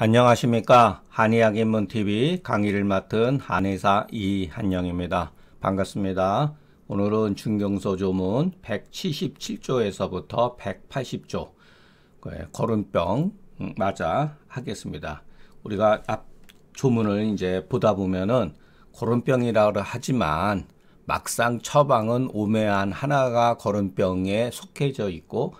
안녕하십니까 한의학인문TV 강의를 맡은 한의사 이한영입니다. 반갑습니다. 오늘은 중경서 조문 177조에서부터 180조 거름병 맞아 하겠습니다. 우리가 앞 조문을 이제 보다 보면은 거름병이라 하지만 막상 처방은 오매한 하나가 거름병에 속해져 있고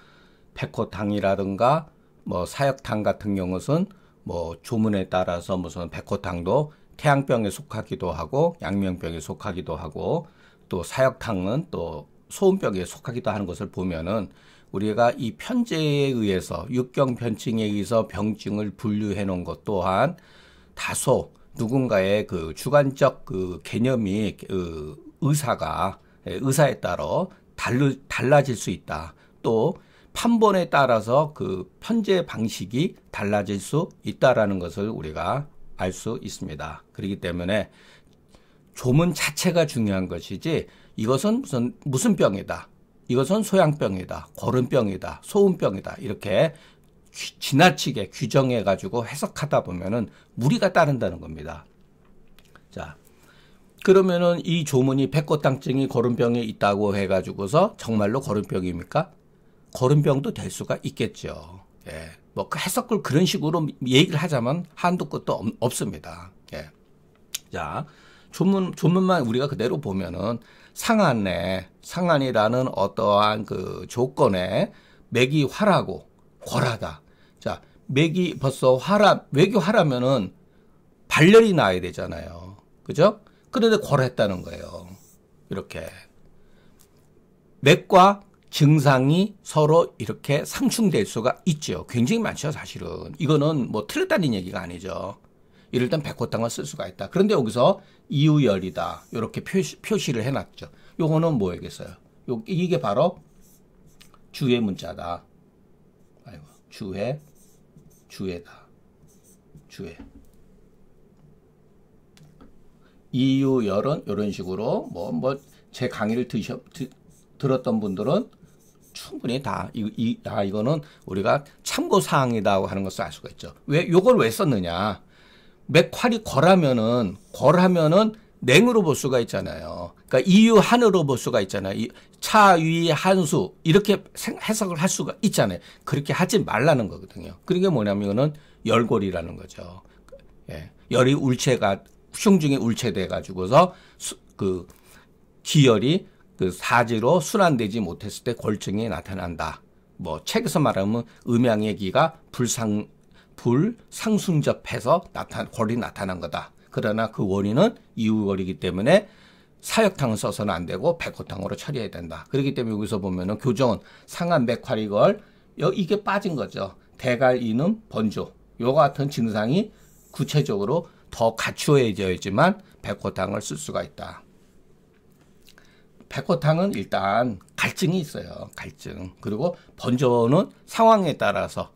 백호탕이라든가 뭐 사역탕 같은 경우는 뭐 조문에 따라서 무슨 백호탕도 태양병에 속하기도 하고 양명병에 속하기도 하고 또 사역탕은 또 소음병에 속하기도 하는 것을 보면은 우리가 이 편제에 의해서 육경 편증에 의해서 병증을 분류해 놓은 것 또한 다소 누군가의 그 주관적 그 개념이 그 의사가 의사에 따라 라 달라질 수 있다. 또 판본에 따라서 그 편제 방식이 달라질 수 있다라는 것을 우리가 알 수 있습니다. 그렇기 때문에 조문 자체가 중요한 것이지 이것은 무슨 무슨 병이다. 이것은 소양병이다. 거른병이다 소음병이다. 이렇게 귀, 지나치게 규정해 가지고 해석하다 보면은 무리가 따른다는 겁니다. 자. 그러면은 이 조문이 백꽃당증이 거른병에 있다고 해 가지고서 정말로 거른병입니까 거름병도 될 수가 있겠죠. 예. 뭐 그 해석을 그런 식으로 얘기를 하자면 한도 끝도 없, 습니다 예. 자, 조문 조문만 우리가 그대로 보면은 상한에 상한이라는 어떠한 그 조건에 맥이 화라고 거라다. 자, 맥이 벌써 화라 맥이 화라면은 발열이 나야 되잖아요. 그죠? 그런데 거했다는 거예요. 이렇게 맥과 증상이 서로 이렇게 상충될 수가 있죠. 굉장히 많죠, 사실은. 이거는 뭐 틀렸다는 얘기가 아니죠. 이럴 땐 백호탕을 쓸 수가 있다. 그런데 여기서 이유열이다. 이렇게 표시, 를 해놨죠. 요거는 뭐겠어요? 요, 이게 바로 주의 문자다. 아이고, 주의, 주의다. 주의. 이유열은 이런 식으로 뭐, 뭐, 제 강의를 드셔, 드, 들었던 분들은 충분히 다, 이, 이, 아, 이거는 우리가 참고사항이라고 하는 것을 알 수가 있죠. 왜, 요걸 왜 썼느냐. 맥활이 거라면은, 거라면은 냉으로 볼 수가 있잖아요. 그러니까 이유 한으로 볼 수가 있잖아요. 차위 한수 이렇게 해석을 할 수가 있잖아요. 그렇게 하지 말라는 거거든요. 그러니까 뭐냐면 이거는 열골이라는 거죠. 예. 열이 울체가 흉중에 울체돼 가지고서 그 기열이 그 사지로 순환되지 못했을 때 골증이 나타난다. 뭐 책에서 말하면 음양의 기가 불상 불상승접해서 나타 골이 나타난 거다. 그러나 그 원인은 이후골이기 때문에 사역탕을 써서는 안 되고 백호탕으로 처리해야 된다. 그렇기 때문에 여기서 보면은 교정은 상한 백활이걸여 이게 빠진 거죠. 대갈 이는 번조. 요 같은 증상이 구체적으로 더 갖추어져야지만 백호탕을 쓸 수가 있다. 백호탕은 일단 갈증이 있어요. 갈증. 그리고 번조는 상황에 따라서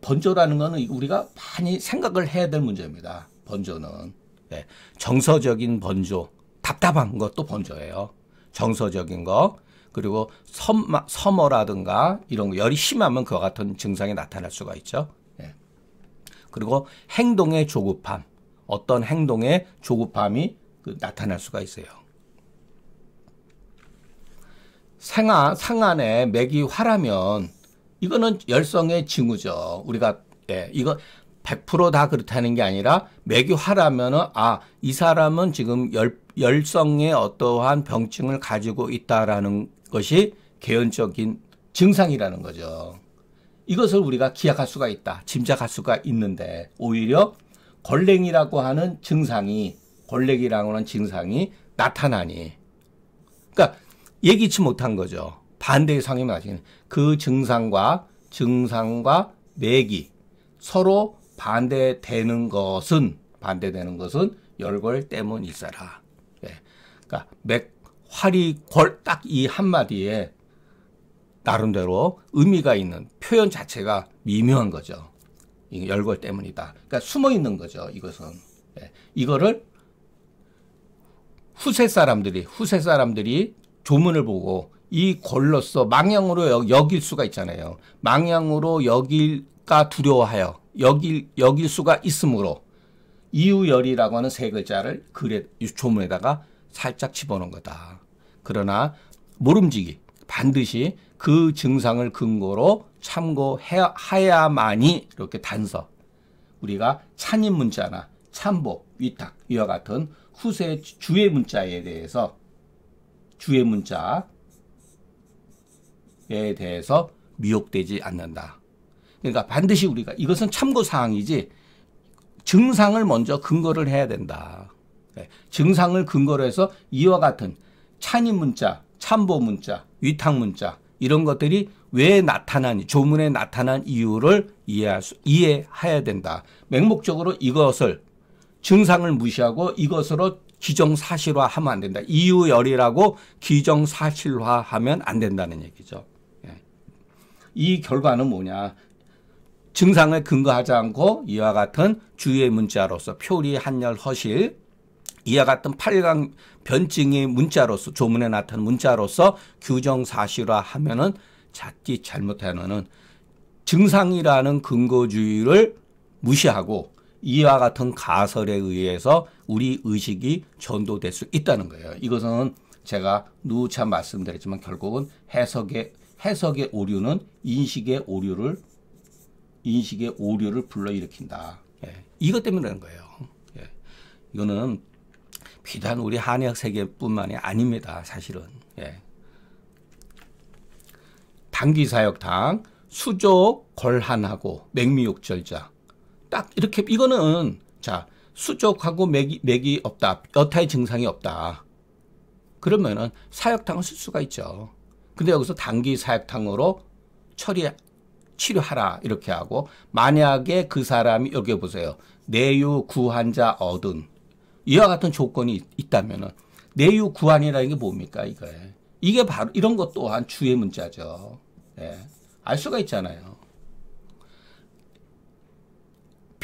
번조라는 거는 우리가 많이 생각을 해야 될 문제입니다. 번조는 네. 예. 정서적인 번조, 답답한 것도 번조예요. 정서적인 거 그리고 섬, 서머라든가 이런 거 열이 심하면 그와 같은 증상이 나타날 수가 있죠. 네. 그리고 행동의 조급함, 어떤 행동의 조급함이 그 나타날 수가 있어요. 생안, 상안에 맥이 화라면 이거는 열성의 징후죠. 우리가 예, 이거 100%다 그렇다는 게 아니라 맥이 화라면은 아, 이 사람은 지금 열, 열성의 어떠한 병증을 가지고 있다라는 것이 개연적인 증상이라는 거죠. 이것을 우리가 기약할 수가 있다. 짐작할 수가 있는데 오히려 걸랭이라고 하는 증상이 걸랭이라고 하는 증상이 나타나니 그러니까 예기치 못한 거죠. 반대의 상이나시는그 증상과 증상과 맥이 서로 반대되는 것은 반대되는 것은 열골 때문일사라. 예. 그러니까 맥 활이 골 딱 이 한마디에 나름대로 의미가 있는 표현 자체가 미묘한 거죠. 이 열골 때문이다. 그러니까 숨어 있는 거죠. 이것은 예. 이거를 후세 사람들이 후세 사람들이 조문을 보고 이 걸로써 망향으로 여길 수가 있잖아요. 망향으로 여길까 두려워하여 여길 여길 수가 있으므로 이유열이라고 하는 세 글자를 글에 조문에다가 살짝 집어넣은 거다. 그러나 모름지기 반드시 그 증상을 근거로 참고해야만이 이렇게 단서 우리가 찬인 문자나 참보, 위탁 이와 같은 후세 주의 문자에 대해서 주의 문자에 대해서 미혹되지 않는다. 그러니까 반드시 우리가 이것은 참고 사항이지 증상을 먼저 근거를 해야 된다. 네. 증상을 근거로 해서 이와 같은 찬인 문자, 참보 문자, 위탁 문자 이런 것들이 왜 나타난 조문에 나타난 이유를 이해할 수, 이해해야 된다. 맹목적으로 이것을 증상을 무시하고 이것으로 기정사실화하면 안 된다. 이유열이라고 기정사실화하면 안 된다는 얘기죠. 예. 이 결과는 뭐냐? 증상을 근거하지 않고 이와 같은 주의의 문자로서 표리, 한열, 허실, 이와 같은 팔강 변증의 문자로서 조문에 나타난 문자로서 규정사실화하면은 자칫 잘못하면은 증상이라는 근거주의를 무시하고 이와 같은 가설에 의해서 우리 의식이 전도될 수 있다는 거예요. 이것은 제가 누차 말씀드렸지만 결국은 해석의 해석의 오류는 인식의 오류를 인식의 오류를 불러일으킨다. 예. 이것 때문에 그런 거예요. 예. 이거는 비단 우리 한의학 세계뿐만이 아닙니다. 사실은. 예. 당기사역당, 수조, 걸한하고, 맹미욕절자, 딱 이렇게 이거는 자 수족하고 맥이, 맥이 없다. 여타의 증상이 없다. 그러면은 사약탕을 쓸 수가 있죠. 근데 여기서 단기 사약탕으로 처리 치료하라 이렇게 하고 만약에 그 사람이 여기 보세요. 내유 구환자 얻은 이와 같은 조건이 있다면은 내유 구환이라는 게 뭡니까 이거에 이게 바로 이런 것 또한 주의 문자죠. 예. 알 수가 있잖아요.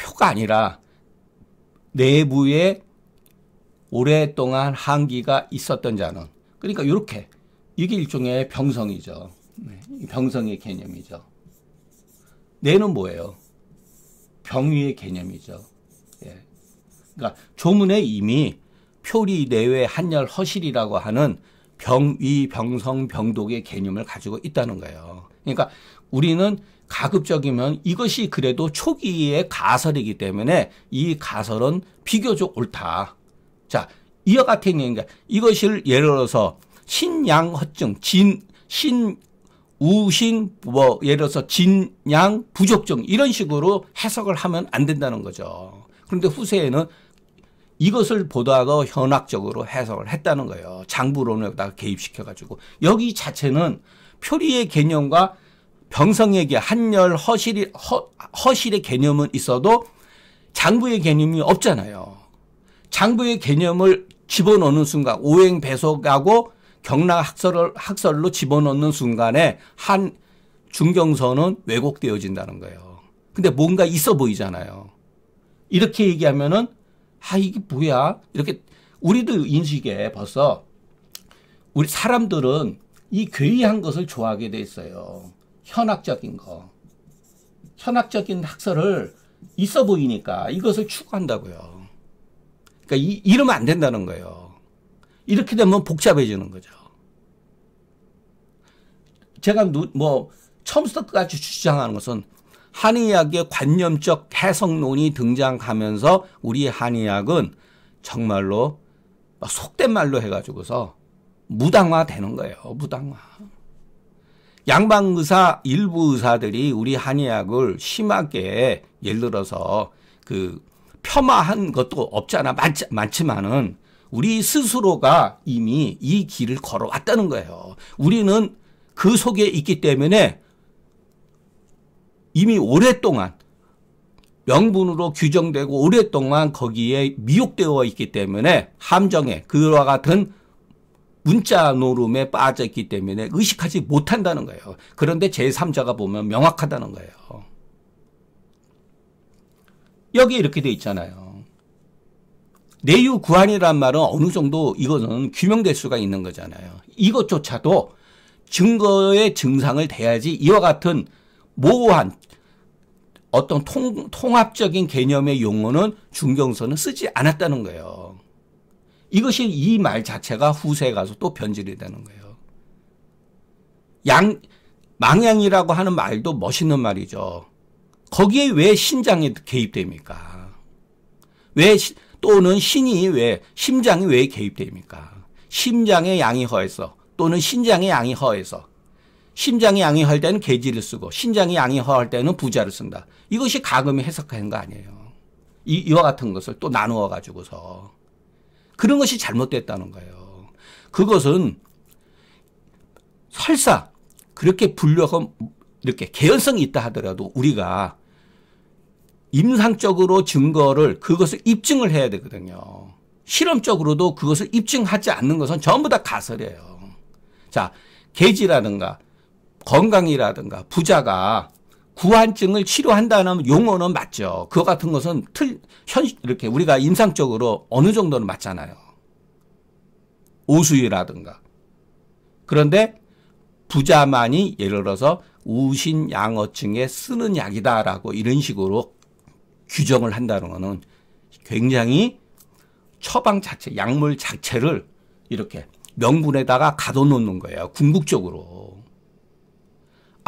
표가 아니라 내부에 오랫동안 한기가 있었던 자는 그러니까 이렇게 이게 일종의 병성이죠. 네, 병성의 개념이죠. 뇌는 뭐예요? 병위의 개념이죠. 예. 그러니까 조문에 이미 표리 내외 한열 허실이라고 하는 병위 병성 병독의 개념을 가지고 있다는 거예요. 그러니까 우리는 가급적이면 이것이 그래도 초기의 가설이기 때문에 이 가설은 비교적 옳다. 자, 이와 같은 얘기가 이것을 예를 들어서 신양허증, 진, 신, 우신, 뭐, 예를 들어서 진양 부족증 이런 식으로 해석을 하면 안 된다는 거죠. 그런데 후세에는 이것을 보다 더 현학적으로 해석을 했다는 거예요. 장부론에다가 개입시켜가지고. 여기 자체는 표리의 개념과 병성에게 한열 허실이 허, 허실의 개념은 있어도 장부의 개념이 없잖아요. 장부의 개념을 집어넣는 순간 오행 배속하고 경락 학설을 학설로 집어넣는 순간에 한 중경선은 왜곡되어진다는 거예요. 근데 뭔가 있어 보이잖아요. 이렇게 얘기하면은 아 이게 뭐야? 이렇게 우리도 인식에 벌써 우리 사람들은 이 괴이한 것을 좋아하게 돼 있어요. 현학적인 거. 현학적인 학설을 있어 보이니까 이것을 추구한다고요. 그러니까 이, 이러면 안 된다는 거예요. 이렇게 되면 복잡해지는 거죠. 제가 누, 뭐 처음부터 끝까지 주장하는 것은 한의학의 관념적 해석론이 등장하면서 우리 한의학은 정말로 속된 말로 해가지고서 무당화되는 거예요. 무당화. 양방 의사 일부 의사들이 우리 한의학을 심하게 예를 들어서 그 폄하한 것도 없잖아. 많지, 많지만은 우리 스스로가 이미 이 길을 걸어왔다는 거예요. 우리는 그 속에 있기 때문에 이미 오랫동안 명분으로 규정되고 오랫동안 거기에 미혹되어 있기 때문에 함정에 그와 같은 문자 노름에 빠져있기 때문에 의식하지 못한다는 거예요. 그런데 제3자가 보면 명확하다는 거예요. 여기 이렇게 돼 있잖아요. 내유 구한이란 말은 어느 정도 이거는 규명될 수가 있는 거잖아요. 이것조차도 증거의 증상을 대야지 이와 같은 모호한 어떤 통, 통합적인 개념의 용어는 중경서는 쓰지 않았다는 거예요. 이것이 이 말 자체가 후세에 가서 또 변질이 되는 거예요. 양, 망양이라고 하는 말도 멋있는 말이죠. 거기에 왜 신장이 개입됩니까? 왜, 또는 신이 왜, 심장이 왜 개입됩니까? 심장의 양이 허해서, 또는 신장의 양이 허해서, 심장이 양이 허할 때는 개지를 쓰고, 신장이 양이 허할 때는 부자를 쓴다. 이것이 가금이 해석하는 거 아니에요. 이, 이와 같은 것을 또 나누어 가지고서. 그런 것이 잘못됐다는 거예요. 그것은 설사 그렇게 분류하 이렇게 개연성이 있다 하더라도 우리가 임상적으로 증거를 그것을 입증을 해야 되거든요. 실험적으로도 그것을 입증하지 않는 것은 전부 다 가설이에요. 자, 계지라든가 건강이라든가 부자가 구한증을 치료한다는 용어는 맞죠. 그거 같은 것은 틀, 현, 이렇게 우리가 임상적으로 어느 정도는 맞잖아요. 오수유라든가. 그런데 부자만이 예를 들어서 우신양어증에 쓰는 약이다라고 이런 식으로 규정을 한다는 것은 굉장히 처방 자체, 약물 자체를 이렇게 명분에다가 가둬놓는 거예요. 궁극적으로.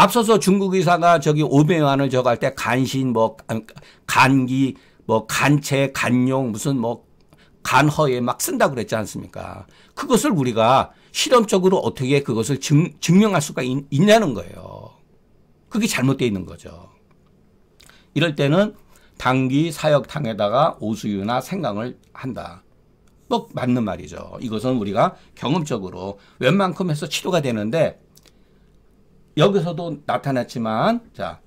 앞서서 중국 의사가 저기 오메완을 저갈 때 간신 뭐 아, 간기 뭐 간체 간용 무슨 뭐 간허에 막 쓴다 그랬지 않습니까? 그것을 우리가 실험적으로 어떻게 그것을 증, 증명할 수가 있, 냐는 거예요. 그게 잘못되어 있는 거죠. 이럴 때는 당귀 사역탕에다가 오수유나 생강을 한다. 뭐 맞는 말이죠. 이것은 우리가 경험적으로 웬만큼 해서 치료가 되는데 여기서도 나타났지만 자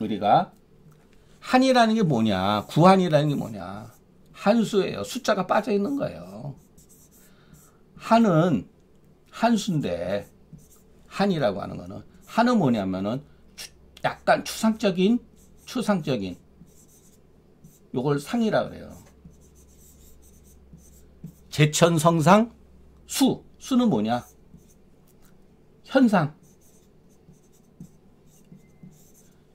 우리가 한이라는 게 뭐냐 구한이라는 게 뭐냐 한수예요 숫자가 빠져 있는 거예요 한은 한수인데 한이라고 하는 거는 한은 뭐냐면은 추, 약간 추상적인 추상적인 요걸 상이라 그래요 제천성상 수 수는 뭐냐 현상.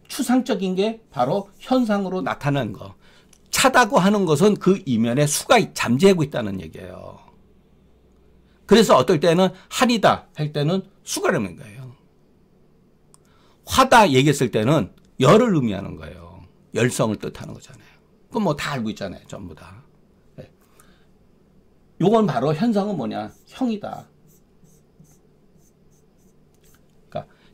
추상적인 게 바로 현상으로 나타난 거. 차다고 하는 것은 그 이면에 수가 잠재하고 있다는 얘기예요. 그래서 어떨 때는 한이다 할 때는 수가라는 거예요. 화다 얘기했을 때는 열을 의미하는 거예요. 열성을 뜻하는 거잖아요. 그건 뭐다 알고 있잖아요. 전부 다. 네. 요건 바로 현상은 뭐냐? 형이다.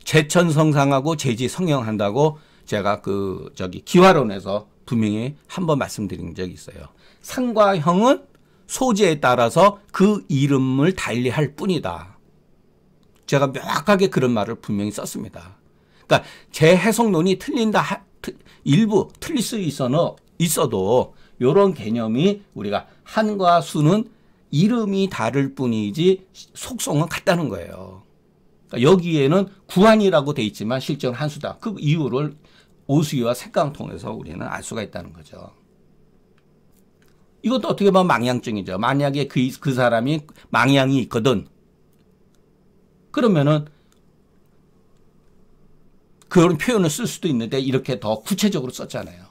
제천 성상하고 제지 성형한다고 제가 그 저기 기화론에서 분명히 한번 말씀드린 적이 있어요. 상과 형은 소재에 따라서 그 이름을 달리할 뿐이다. 제가 명확하게 그런 말을 분명히 썼습니다. 그러니까 제 해석론이 틀린다 하, 틀, 일부 틀릴 수 있어너 있어도 이런 개념이 우리가 한과 수는 이름이 다를 뿐이지 속성은 같다는 거예요. 그러니까 여기에는 구한이라고 돼 있지만 실제로 한수다. 그 이유를 오수기와 색감을 통해서 우리는 알 수가 있다는 거죠. 이것도 어떻게 보면 망향증이죠. 만약에 그, 그 사람이 망향이 있거든. 그러면은 그런 표현을 쓸 수도 있는데 이렇게 더 구체적으로 썼잖아요.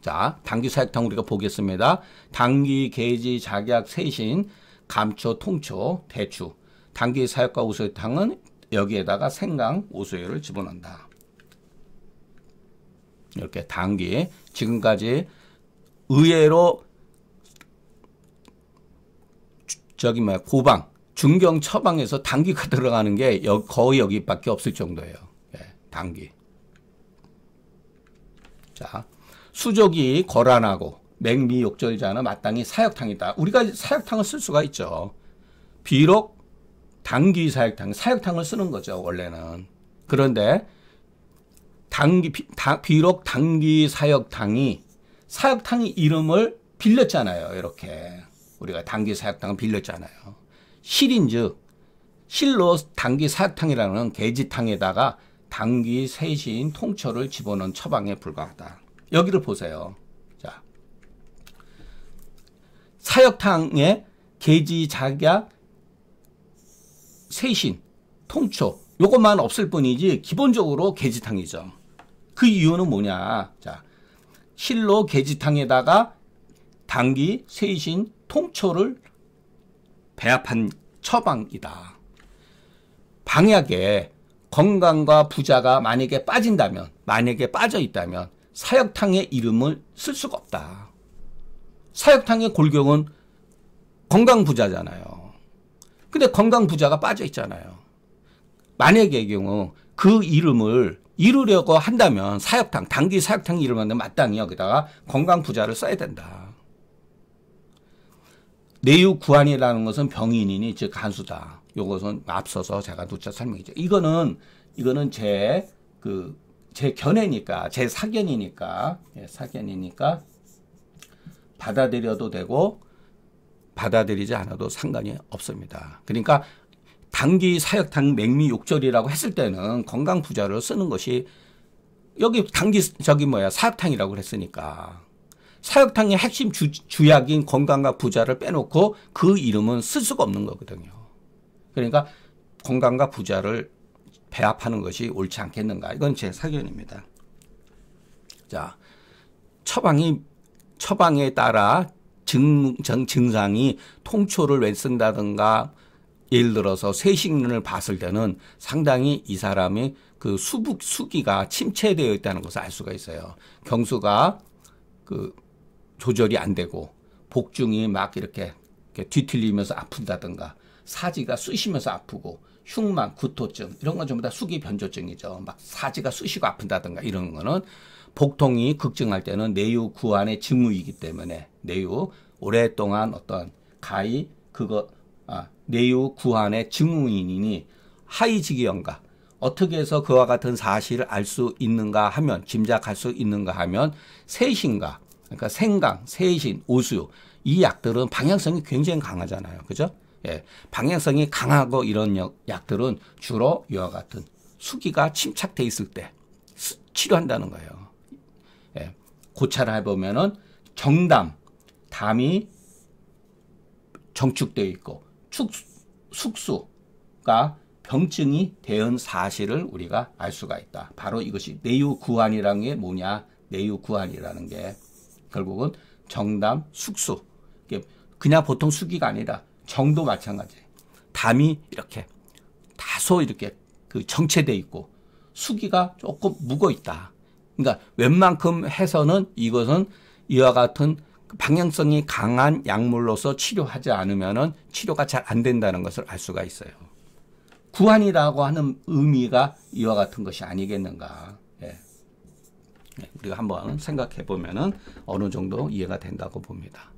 자, 당기 사약탕 우리가 보겠습니다. 당기, 계지, 작약, 세신, 감초, 통초, 대추. 단기 사역과 우수의탕은 여기에다가 생강 우수유를 집어넣는다. 이렇게 단기 지금까지 의외로 저기 뭐야 고방 중경 처방에서 단기가 들어가는 게 거의 여기밖에 없을 정도예요. 예, 단기. 자 수족이 거란하고 맹미욕절자는 마땅히 사약탕이다. 우리가 사약탕을 쓸 수가 있죠. 비록 당귀 사육탕, 사육탕을 쓰는 거죠, 원래는. 그런데 당귀 다, 비록 당귀 사육탕이 사육탕 이름을 빌렸잖아요, 이렇게. 우리가 당귀 사육탕을 빌렸잖아요. 실인즉 실로 당귀 사육탕이라는 계지탕에다가 당귀 세시인 통초를 집어넣은 처방에 불과하다. 여기를 보세요. 자. 사역탕에 계지작약 쇄신, 통초 요것만 없을 뿐이지 기본적으로 개지탕이죠. 그 이유는 뭐냐? 자, 실로 개지탕에다가 당기, 쇄신, 통초를 배합한 처방이다. 방약에 건강과 부자가 만약에 빠진다면, 만약에 빠져 있다면 사역탕의 이름을 쓸 수가 없다. 사역탕의 골격은 건강 부자잖아요. 근데 건강 부자가 빠져 있잖아요. 만약의 경우 그 이름을 이루려고 한다면 사역탕, 단기 사역탕 이름 은 마땅히 여기다가 건강 부자를 써야 된다. 내유 구안이라는 것은 병인이니 즉 간수다. 요것은 앞서서 제가 누차 설명했죠. 이거는 이거는 제 그제 그, 견해니까 제 사견이니까 예, 사견이니까 받아들여도 되고 받아들이지 않아도 상관이 없습니다. 그러니까 당기사역탕 맹미 욕절이라고 했을 때는 건강 부자를 쓰는 것이 여기 당기 저기 뭐야 사역탕이라고 했으니까 사역탕의 핵심 주, 주약인 건강과 부자를 빼놓고 그 이름은 쓸 수가 없는 거거든요. 그러니까 건강과 부자를 배합하는 것이 옳지 않겠는가. 이건 제 사견입니다. 자, 처방이 처방에 따라 증, 증상이 통초를 왜쓴다든가 예를 들어서 쇠식눈을 봤을 때는 상당히 이 사람이 그 수북 수기가 침체되어 있다는 것을 알 수가 있어요. 경수가 그 조절이 안 되고 복중이 막 이렇게, 이렇게 뒤틀리면서 아픈다든가 사지가 쑤시면서 아프고 흉만 구토증 이런 건 전부 다 수기 변조증이죠. 막 사지가 쑤시고 아픈다든가 이런 거는 복통이 극증할 때는 내유 구안의 증후이기 때문에 내유 오랫동안 어떤 가히 그거 아, 내유 구안의 증후인이니 하이지기형과 어떻게 해서 그와 같은 사실을 알 수 있는가 하면 짐작할 수 있는가 하면 세신과 그러니까 생강, 세신, 오수 이 약들은 방향성이 굉장히 강하잖아요. 그죠? 예. 방향성이 강하고 이런 약들은 주로 이와 같은 수기가 침착돼 있을 때 치료한다는 거예요. 예. 고찰을 해보면은 정담, 담이 정축되어 있고 축, 숙수가 병증이 대은 사실을 우리가 알 수가 있다. 바로 이것이 내유구한이라는 게 뭐냐? 내유구한이라는 게 결국은 정담, 숙수. 그냥 보통 수기가 아니라 정도 마찬가지. 담이 이렇게 다소 이렇게 그정체되어 있고 수기가 조금 묵어 있다. 그러니까 웬만큼 해서는 이것은 이와 같은 방향성이 강한 약물로서 치료하지 않으면은 치료가 잘 안 된다는 것을 알 수가 있어요. 구안이라고 하는 의미가 이와 같은 것이 아니겠는가. 예. 예. 우리가 한번 생각해 보면은 어느 정도 이해가 된다고 봅니다.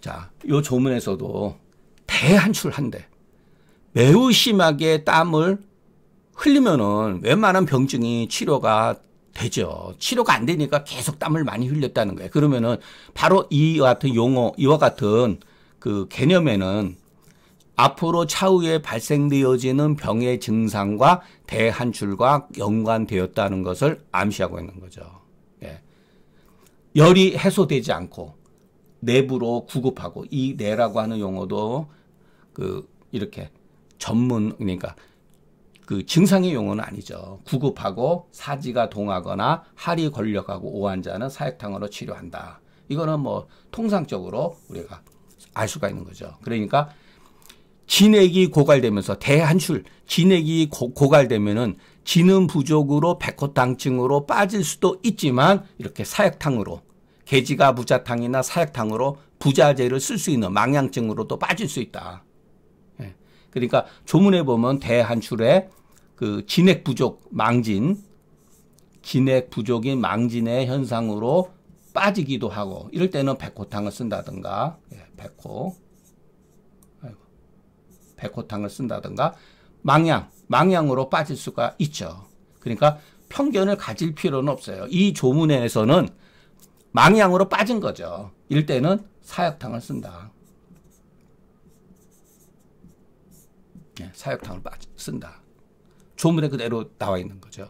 자, 요 조문에서도 대한출한데 매우 심하게 땀을 흘리면은 웬만한 병증이 치료가 되죠. 치료가 안 되니까 계속 땀을 많이 흘렸다는 거예요. 그러면은 바로 이와 같은 용어, 이와 같은 그 개념에는 앞으로 차후에 발생되어지는 병의 증상과 대한출과 연관되었다는 것을 암시하고 있는 거죠. 예. 열이 해소되지 않고 내부로 구급하고 이 내라고 하는 용어도 그 이렇게 전문 그러니까 그 증상의 용어는 아니죠. 구급하고 사지가 동하거나 할이 걸려가고 오한자는 사약탕으로 치료한다. 이거는 뭐 통상적으로 우리가 알 수가 있는 거죠. 그러니까 진액이 고갈되면서 대한술 진액이 고, 고갈되면은 지능 부족으로 백호당증으로 빠질 수도 있지만 이렇게 사약탕으로 개지가 부자탕이나 사약탕으로 부자재를 쓸 수 있는 망양증으로도 빠질 수 있다. 예. 그러니까 조문에 보면 대한술에 그 진액 부족, 망진, 진액 부족인 망진의 현상으로 빠지기도 하고 이럴 때는 백호탕을 쓴다든가 예, 백호 아이고, 백호탕을 쓴다든가 망양, 망양으로 빠질 수가 있죠. 그러니까 편견을 가질 필요는 없어요. 이 조문에서는 망양으로 빠진 거죠. 이럴 때는 사약탕을 쓴다. 예, 사약탕을 쓴다. 조문에 그대로 나와 있는 거죠.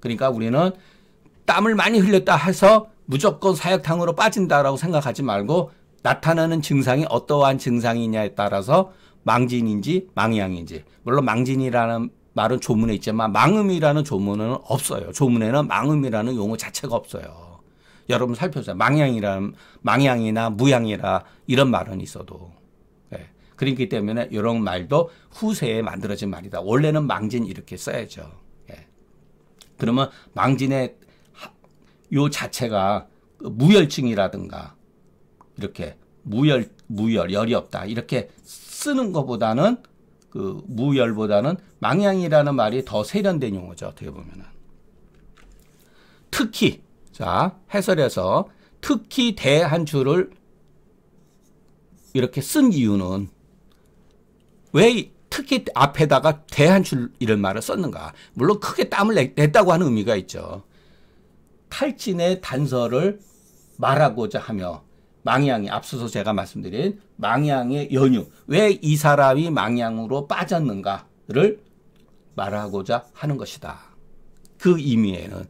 그러니까 우리는 땀을 많이 흘렸다 해서 무조건 사약탕으로 빠진다라고 생각하지 말고 나타나는 증상이 어떠한 증상이냐에 따라서 망진인지 망양인지 물론 망진이라는 말은 조문에 있지만 망음이라는 조문은 없어요. 조문에는 망음이라는 용어 자체가 없어요. 여러분 살펴보세요. 망양이란 망양이나 무양이라 이런 말은 있어도 그렇기 때문에 이런 말도 후세에 만들어진 말이다. 원래는 망진 이렇게 써야죠. 예. 그러면 망진의 요 자체가 무열증이라든가 이렇게 무열 무열 열이 없다 이렇게 쓰는 것보다는 그 무열보다는 망향이라는 말이 더 세련된 용어죠 어떻게 보면은 특히 자 해설에서 특히 대한 줄을 이렇게 쓴 이유는 왜 특히 앞에다가 대한출 이런 말을 썼는가? 물론 크게 땀을 냈다고 하는 의미가 있죠. 탈진의 단서를 말하고자 하며 망향이 앞서서 제가 말씀드린 망향의 연유 왜 이 사람이 망향으로 빠졌는가를 말하고자 하는 것이다. 그 의미에는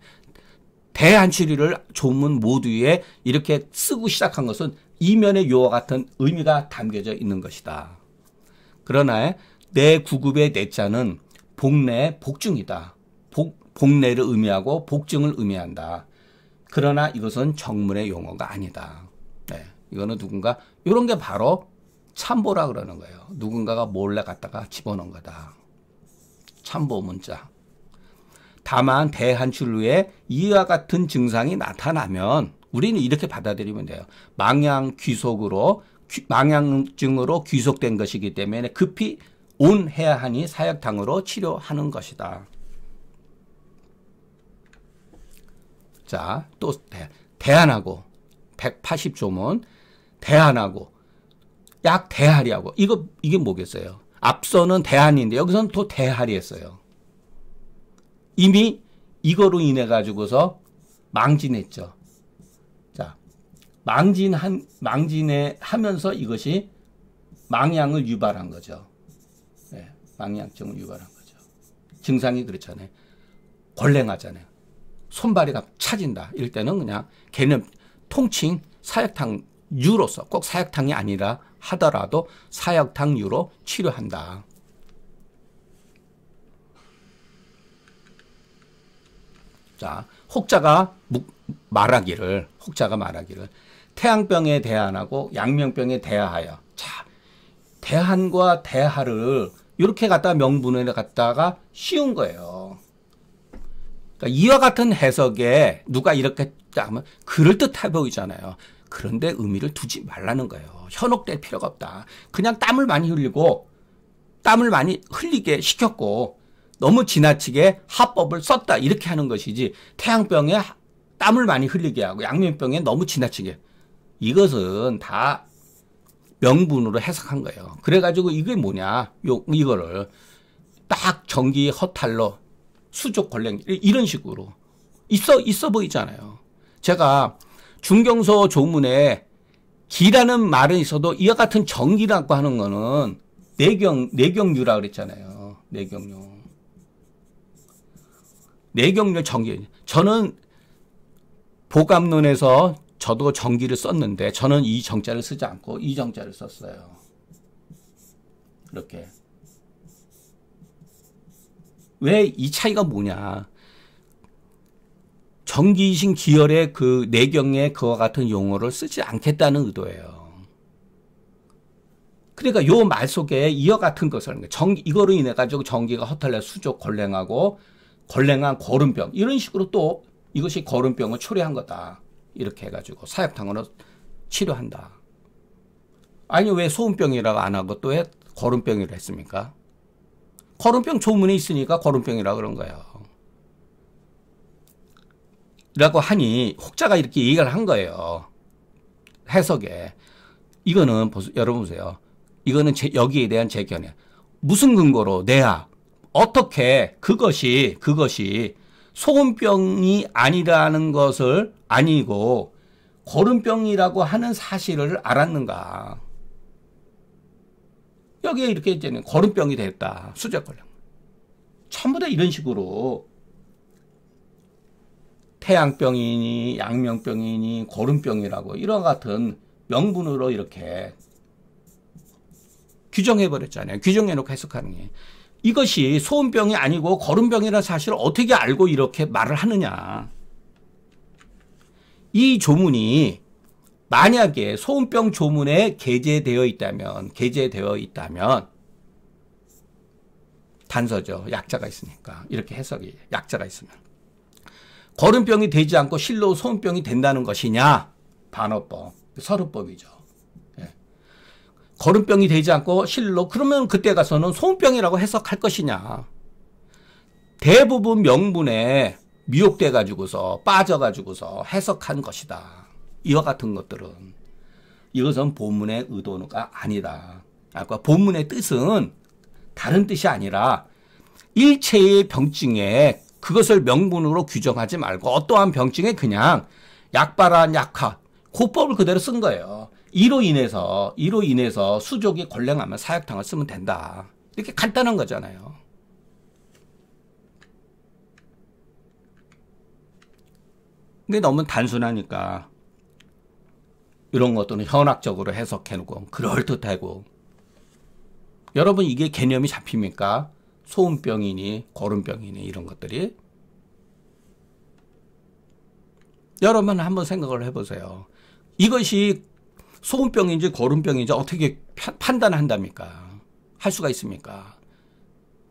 대한출리를 조문 모두에 이렇게 쓰고 시작한 것은 이면의 요와 같은 의미가 담겨져 있는 것이다. 그러나 내 구급의 내자는 복내 복중이다. 복, 복내를 의미하고 복중을 의미한다. 그러나 이것은 정문의 용어가 아니다. 네. 이거는 누군가 이런 게 바로 참보라 그러는 거예요. 누군가가 몰래 갔다가 집어넣은 거다. 참보 문자. 다만 대한출 후에 이와 같은 증상이 나타나면 우리는 이렇게 받아들이면 돼요. 망양 귀속으로 망향증으로 귀속된 것이기 때문에 급히 온해야 하니 사약탕으로 치료하는 것이다. 자, 또 대안하고 180조문 대안하고 약 대하리하고 이거 이게 뭐겠어요? 앞서는 대안인데 여기서는 또 대하리했어요. 이미 이거로 인해 가지고서 망진했죠. 망진한 망진에 하면서 이것이 망양을 유발한 거죠. 네, 망양증을 유발한 거죠. 증상이 그렇잖아요. 걸랭하잖아요. 손발이 차진다. 이럴 때는 그냥 걔는 통칭 사약탕 유로서 꼭 사약탕이 아니라 하더라도 사약탕 유로 치료한다. 자, 혹자가 말하기를, 혹자가 말하기를 태양병에 대안하고 양명병에 대하하여. 자, 대한과 대하를 이렇게 갖다 명분을 갖다가 씌운 거예요. 그러니까 이와 같은 해석에 누가 이렇게 딱 하면 그럴듯해 보이잖아요. 그런데 의미를 두지 말라는 거예요. 현혹될 필요가 없다. 그냥 땀을 많이 흘리고 땀을 많이 흘리게 시켰고 너무 지나치게 합법을 썼다 이렇게 하는 것이지 태양병에 땀을 많이 흘리게 하고 양면병에 너무 지나치게 이것은 다 명분으로 해석한 거예요. 그래가지고 이게 뭐냐, 요, 이거를 딱 전기 허탈로 수족 권력 이런 식으로 있어 있어 보이잖아요. 제가 중경서 조문에 기라는 말은 있어도 이와 같은 전기라고 하는 거는 내경 내경류라 그랬잖아요. 내경류. 내경류 전기 저는 보감론에서 저도 정기를 썼는데 저는 이 정자를 쓰지 않고 이 정자를 썼어요. 이렇게. 왜 이 차이가 뭐냐? 정기이신 기열의 그내경에 그와 같은 용어를 쓰지 않겠다는 의도예요. 그러니까 요 말 속에 이와 같은 것을 정 이거로 인해 가지고 정기가 허탈해 수족 걸랭하고 걸랭한 거름병 이런 식으로 또 이것이 거름병을 초래한 거다. 이렇게 해가지고 사약탕으로 치료한다. 아니 왜 소음병이라고 안 하고 또왜 거름병이라 했습니까? 거름병 조문에 있으니까 거름병이라 고 그런 거예요. 라고 하니 혹자가 이렇게 얘기를 한 거예요. 해석에 이거는 여러분 보세요. 이거는 제, 여기에 대한 제 견해. 무슨 근거로 내야 어떻게 그것이 그것이 소금병이 아니라는 것을 아니고 고름병이라고 하는 사실을 알았는가. 여기에 이렇게 이제는 거름병이 됐다. 수제 걸려. 전부 다 이런 식으로 태양병이니 양명병이니 거름병이라고 이런 같은 명분으로 이렇게 규정해 버렸잖아요. 규정해 놓고 해석하는 게. 이것이 소음병이 아니고 걸음병이라사실 어떻게 알고 이렇게 말을 하느냐. 이 조문이 만약에 소음병 조문에 게재되어 있다면, 게재되어 있다면, 단서죠. 약자가 있으니까. 이렇게 해석이, 약자가 있으면. 걸음병이 되지 않고 실로 소음병이 된다는 것이냐? 반어법, 서르법이죠. 거름병이 되지 않고 실로 그러면 그때 가서는 소음병이라고 해석할 것이냐. 대부분 명분에 미혹돼 가지고서 빠져 가지고서 해석한 것이다. 이와 같은 것들은 이것은 본문의 의도가 아니다. 아까 본문의 뜻은 다른 뜻이 아니라 일체의 병증에 그것을 명분으로 규정하지 말고 어떠한 병증에 그냥 약발한 약화 고법을 그대로 쓴 거예요. 이로 인해서 이로 인해서 수족이 권랭하면 사약탕을 쓰면 된다. 이렇게 간단한 거잖아요. 근데 너무 단순하니까 이런 것들은 현학적으로 해석해놓고 그럴듯하고 여러분 이게 개념이 잡힙니까? 소음병이니 고름병이니 이런 것들이 여러분 한번 생각을 해보세요. 이것이 소음병인지 거름병인지 어떻게 판단한답니까? 할 수가 있습니까?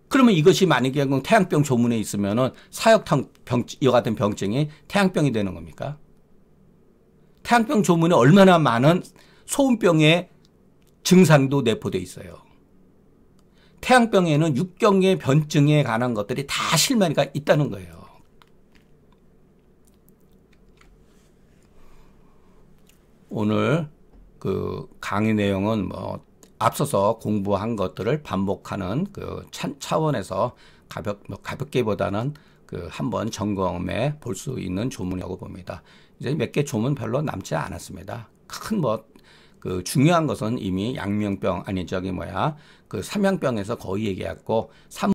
그러면 이것이 만약에 태양병 조문에 있으면은 사역탕 병, 이와 같은 병증이 태양병이 되는 겁니까? 태양병 조문에 얼마나 많은 소음병의 증상도 내포되어 있어요. 태양병에는 육경의 변증에 관한 것들이 다 실마리가 있다는 거예요. 오늘 그 강의 내용은 뭐 앞서서 공부한 것들을 반복하는 그 차원에서 가볍 뭐 가볍게보다는 그 한번 점검해 볼 수 있는 조문이라고 봅니다. 이제 몇 개 조문 별로 남지 않았습니다. 큰뭐그 중요한 것은 이미 양명병 아니 저기 뭐야 그 삼양병에서 거의 얘기했고 삼